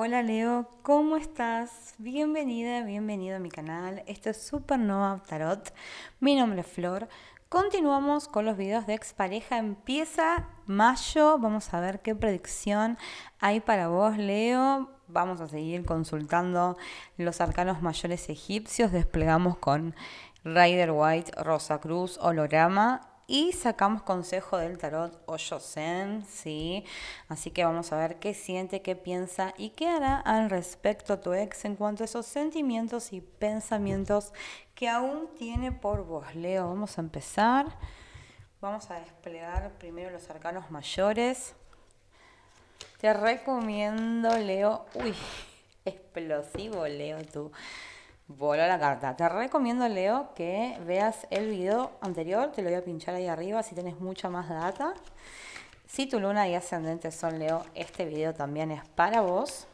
Hola Leo, ¿cómo estás? Bienvenida, bienvenido a mi canal. Esto es Supernova Tarot. Mi nombre es Flor. Continuamos con los videos de expareja. Empieza mayo. Vamos a ver qué predicción hay para vos, Leo. Vamos a seguir consultando los arcanos mayores egipcios. Desplegamos con Rider White, Rosa Cruz, Holograma y sacamos consejo del tarot yo Zen, ¿sí? Así que vamos a ver qué siente, qué piensa y qué hará al respecto tu ex en cuanto a esos sentimientos y pensamientos que aún tiene por vos, Leo. Vamos a empezar. Vamos a desplegar primero los arcanos mayores. Te recomiendo, Leo. Uy, explosivo, Leo, tú. Voló la carta. Te recomiendo, Leo, que veas el video anterior. Te lo voy a pinchar ahí arriba si tenés mucha más data. Si tu luna y ascendente son Leo, este video también es para vos.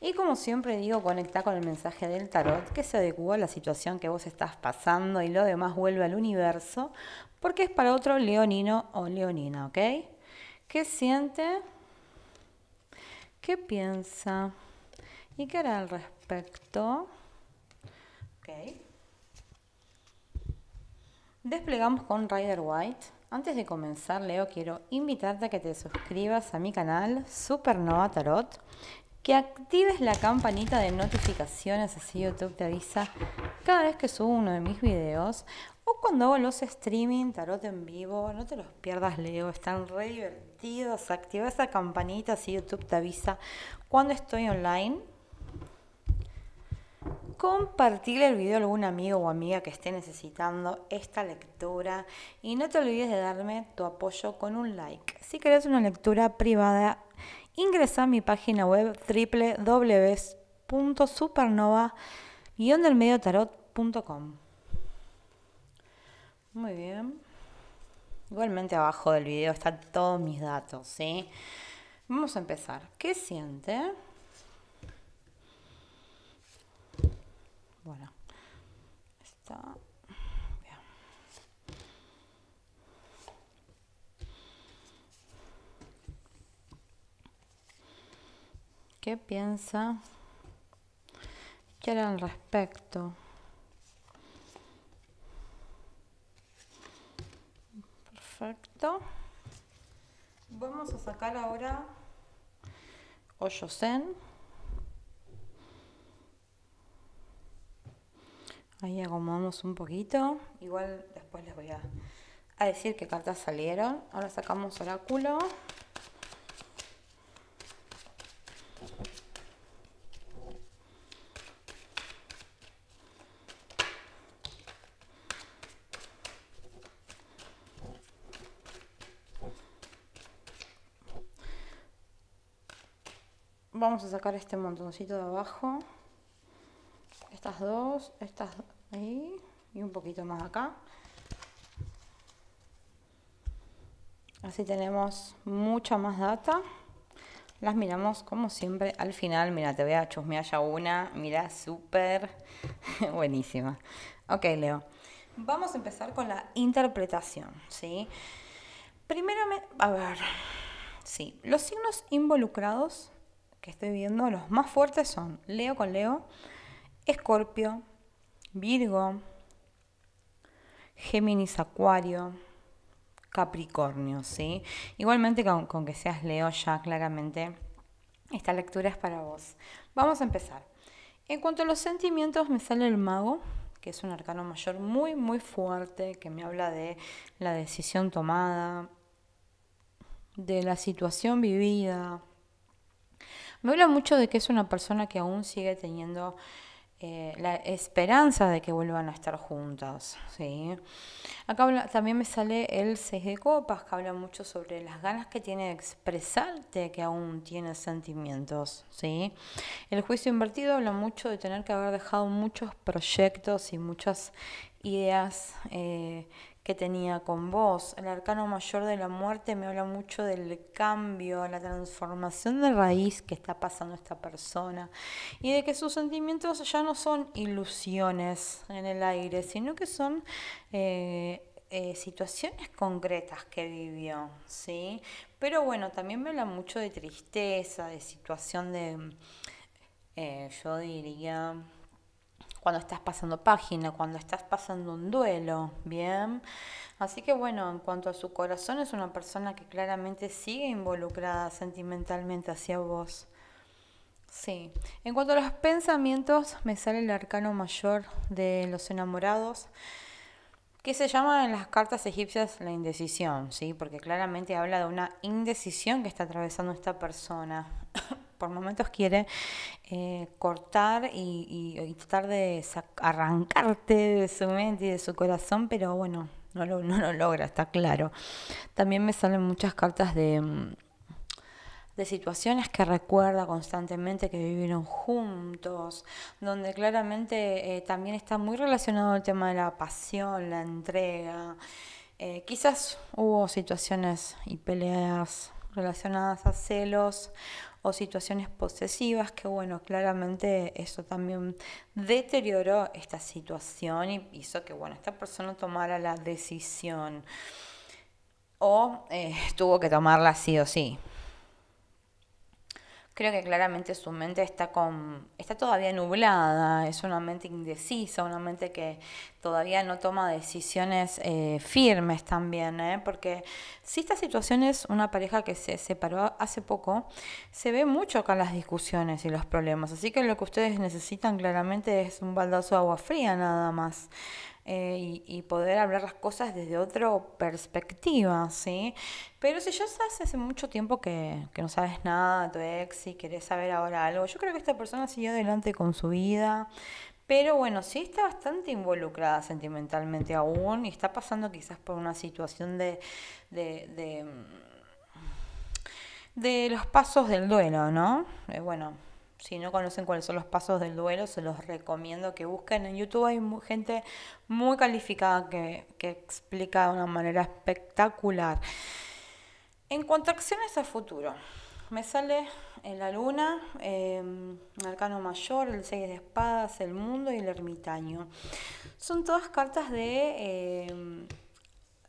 Y como siempre digo, conecta con el mensaje del tarot que se adecua a la situación que vos estás pasando y lo demás vuelve al universo porque es para otro leonino o leonina, ¿ok? ¿Qué siente? ¿Qué piensa? ¿Y qué hará al respecto? Desplegamos con Rider White. Antes de comenzar, Leo, quiero invitarte a que te suscribas a mi canal Supernova Tarot, que actives la campanita de notificaciones, así YouTube te avisa cada vez que subo uno de mis videos o cuando hago los streaming tarot en vivo. No te los pierdas, Leo, están re divertidos. Activa esa campanita, así YouTube te avisa cuando estoy online compartir el video a algún amigo o amiga que esté necesitando esta lectura y no te olvides de darme tu apoyo con un like. Si querés una lectura privada, ingresa a mi página web www.supernova-tarot.com. Muy bien. Igualmente abajo del video están todos mis datos, ¿sí? Vamos a empezar. ¿Qué siente? Voilà. Está ¿Qué piensa era al respecto? Perfecto. Vamos a sacar ahora Hoyo Ahí acomodamos un poquito. Igual después les voy a, a decir qué cartas salieron. Ahora sacamos oráculo. vamos a sacar este montoncito de abajo estas dos, estas ahí y un poquito más acá. Así tenemos mucha más data. Las miramos como siempre al final. Mira, te voy a chusmear ya una. Mira, súper buenísima. Ok, Leo. Vamos a empezar con la interpretación, ¿sí? Primero, a ver, sí, los signos involucrados que estoy viendo, los más fuertes son Leo con Leo, Escorpio, Virgo, Géminis, Acuario, Capricornio, ¿sí? Igualmente con, con que seas Leo ya claramente, esta lectura es para vos. Vamos a empezar. En cuanto a los sentimientos, me sale el mago, que es un arcano mayor muy, muy fuerte, que me habla de la decisión tomada, de la situación vivida. Me habla mucho de que es una persona que aún sigue teniendo eh, la esperanza de que vuelvan a estar juntos, ¿sí? Acá también me sale el 6 de copas, que habla mucho sobre las ganas que tiene de expresarte que aún tiene sentimientos. ¿sí? El juicio invertido habla mucho de tener que haber dejado muchos proyectos y muchas ideas eh, que tenía con vos. El arcano mayor de la muerte me habla mucho del cambio, la transformación de raíz que está pasando esta persona y de que sus sentimientos ya no son ilusiones en el aire, sino que son... Eh, eh, situaciones concretas que vivió, ¿sí? Pero bueno, también me habla mucho de tristeza, de situación de, eh, yo diría, cuando estás pasando página, cuando estás pasando un duelo, ¿bien? Así que bueno, en cuanto a su corazón, es una persona que claramente sigue involucrada sentimentalmente hacia vos. Sí, en cuanto a los pensamientos, me sale el arcano mayor de los enamorados, que se llama en las cartas egipcias la indecisión, ¿sí? Porque claramente habla de una indecisión que está atravesando esta persona. por momentos quiere eh, cortar y, tratar de arrancarte de su mente y de su corazón, pero bueno, no lo, logra, está claro. También me salen muchas cartas de mm, de situaciones que recuerda constantemente que vivieron juntos, donde claramente eh, también está muy relacionado el tema de la pasión, la entrega. Eh, quizás hubo situaciones y peleas relacionadas a celos o situaciones posesivas, que bueno, claramente eso también deterioró esta situación y hizo que bueno, esta persona tomara la decisión o eh, tuvo que tomarla sí o sí creo que claramente su mente está con está todavía nublada, es una mente indecisa, una mente que todavía no toma decisiones eh, firmes también, ¿eh? porque si esta situación es una pareja que se separó hace poco, se ve mucho acá las discusiones y los problemas, así que lo que ustedes necesitan claramente es un baldazo de agua fría nada más. Eh, y, poder hablar las cosas desde otra perspectiva, ¿sí? Pero si ya sabes hace mucho tiempo que, no sabes nada tu ex y querés saber ahora algo, yo creo que esta persona siguió adelante con su vida, pero bueno, sí está bastante involucrada sentimentalmente aún y está pasando quizás por una situación de, de, mm, los pasos del duelo, ¿no? Eh, bueno, si no conocen cuáles son los pasos del duelo, se los recomiendo que busquen. En YouTube hay gente muy calificada que, explica de una manera espectacular. En cuanto a acciones a futuro, me sale en la luna, em, arcano mayor, el 6 de espadas, el mundo y el ermitaño. Son todas cartas de em,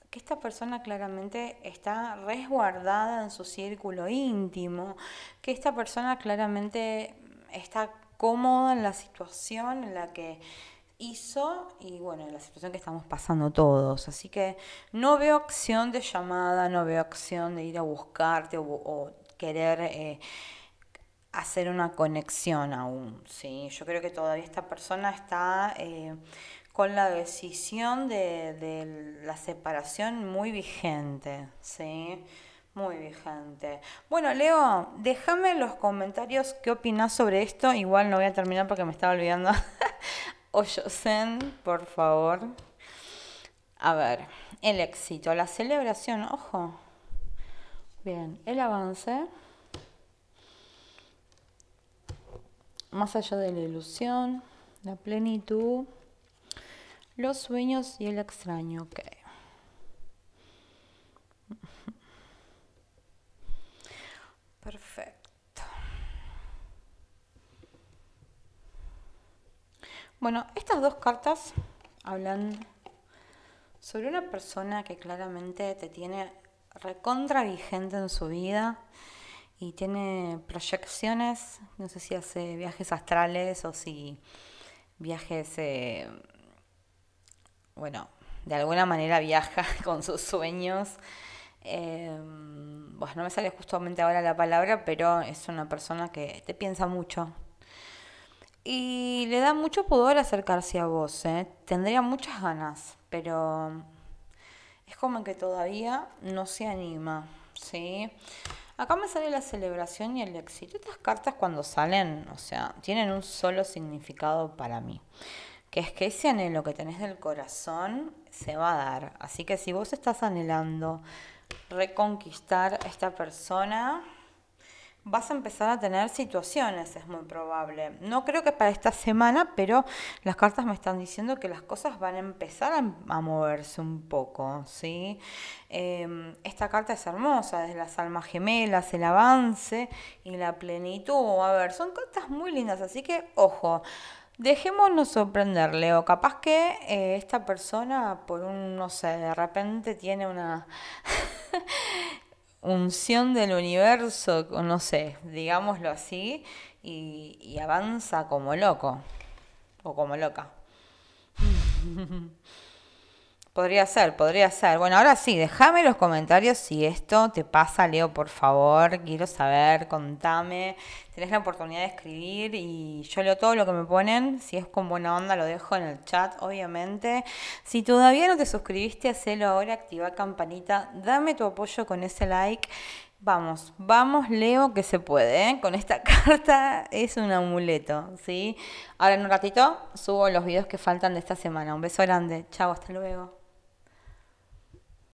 que esta persona claramente está resguardada en su círculo íntimo, que esta persona claramente está cómoda en la situación en la que hizo y bueno, en la situación que estamos pasando todos. Así que no veo acción de llamada, no veo acción de ir a buscarte o, querer eh, hacer una conexión aún. ¿sí? Yo creo que todavía esta persona está eh, con la decisión de, de, la separación muy vigente. ¿sí? Muy vigente. Bueno, Leo, déjame en los comentarios qué opinas sobre esto. Igual no voy a terminar porque me estaba olvidando. Oyosen, por favor. A ver, el éxito, la celebración, ojo. Bien, el avance. Más allá de la ilusión, la plenitud, los sueños y el extraño. Ok. Perfecto. Bueno, estas dos cartas hablan sobre una persona que claramente te tiene recontra vigente en su vida y tiene proyecciones, no sé si hace viajes astrales o si viajes, eh, bueno, de alguna manera viaja con sus sueños eh, em, bueno, no me sale justamente ahora la palabra, pero es una persona que te piensa mucho. Y le da mucho pudor acercarse a vos, ¿eh? tendría muchas ganas, pero es como que todavía no se anima, ¿sí? Acá me sale la celebración y el éxito. Estas cartas cuando salen, o sea, tienen un solo significado para mí, que es que ese anhelo que tenés del corazón se va a dar. Así que si vos estás anhelando reconquistar a esta persona, vas a empezar a tener situaciones, es muy probable. No creo que para esta semana, pero las cartas me están diciendo que las cosas van a empezar a, moverse un poco, ¿sí? Em, esta carta es hermosa, es las almas gemelas, el avance y la plenitud. A ver, son cartas muy lindas, así que ojo. Dejémonos sorprenderle, o capaz que eh, esta persona, por un, no sé, de repente tiene una unción del universo, no sé, digámoslo así, y, y avanza como loco, o como loca. Podría ser, podría ser. Bueno, ahora sí, déjame los comentarios si esto te pasa, Leo, por favor. Quiero saber, contame. Tenés la oportunidad de escribir y yo leo todo lo que me ponen. Si es con buena onda, lo dejo en el chat, obviamente. Si todavía no te suscribiste, hacelo ahora, activa campanita, dame tu apoyo con ese like. Vamos, vamos Leo que se puede, ¿eh? con esta carta es un amuleto, ¿sí? Ahora en un ratito subo los videos que faltan de esta semana. Un beso grande, chao, hasta luego.